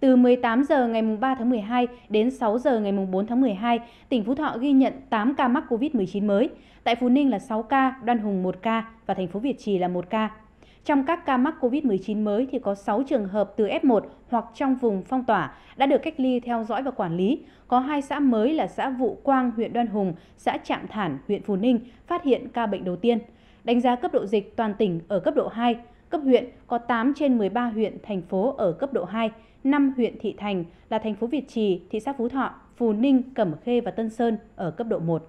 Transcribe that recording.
Từ 18 giờ ngày 3 tháng 12 đến 6 giờ ngày 4 tháng 12, tỉnh Phú Thọ ghi nhận 8 ca mắc COVID-19 mới. Tại Phú Ninh là 6 ca, Đoan Hùng 1 ca và thành phố Việt Trì là 1 ca. Trong các ca mắc COVID-19 mới thì có 6 trường hợp từ F1 hoặc trong vùng phong tỏa đã được cách ly theo dõi và quản lý. Có 2 xã mới là xã Vụ Quang, huyện Đoan Hùng, xã Trạm Thản, huyện Phú Ninh phát hiện ca bệnh đầu tiên. Đánh giá cấp độ dịch toàn tỉnh ở cấp độ 2, Cấp huyện có 8 trên 13 huyện, thành phố ở cấp độ 2, 5 huyện thị thành là thành phố Việt Trì, thị xã Phú Thọ, Phú Ninh, Cẩm Khê và Tân Sơn ở cấp độ 1.